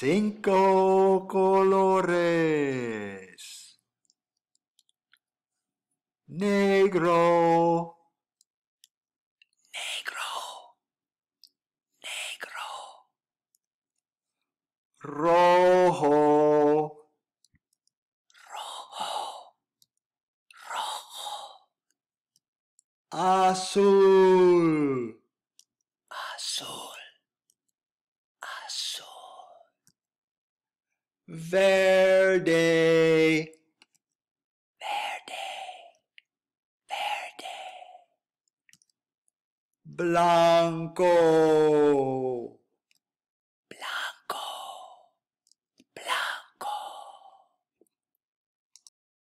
cinco colores. Negro. Negro. Negro. Rojo. Rojo. Rojo. Azul. Azul. Azul. Verde. Verde. Verde. Blanco.